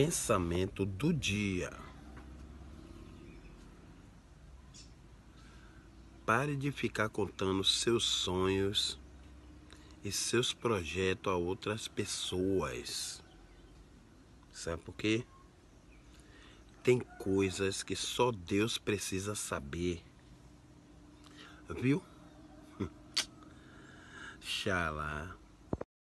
pensamento do dia. Pare de ficar contando seus sonhos e seus projetos a outras pessoas. Sabe por quê? Tem coisas que só Deus precisa saber. Viu? Xalá.